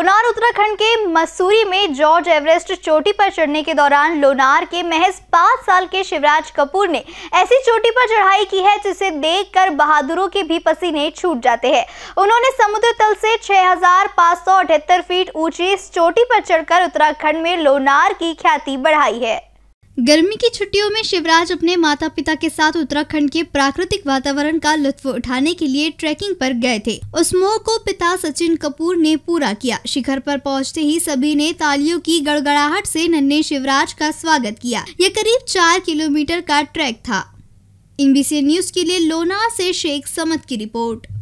लोनार उत्तराखंड के मसूरी में George Everest चोटी पर चढ़ने के दौरान लोनार के महज पांच साल के शिवराज कपूर ने ऐसी चोटी पर चढ़ाई की है जिसे देखकर बहादुरों के भी पसीने छूट जाते हैं उन्होंने समुद्र तल से छह फीट ऊंची इस चोटी पर चढ़कर उत्तराखंड में लोनार की ख्याति बढ़ाई है गर्मी की छुट्टियों में शिवराज अपने माता पिता के साथ उत्तराखंड के प्राकृतिक वातावरण का लुत्फ उठाने के लिए ट्रैकिंग पर गए थे उस मोह को पिता सचिन कपूर ने पूरा किया शिखर पर पहुंचते ही सभी ने तालियों की गड़गड़ाहट से नन्हे शिवराज का स्वागत किया यह करीब चार किलोमीटर का ट्रैक था इनबीसी न्यूज के लिए लोना से शेख समत की रिपोर्ट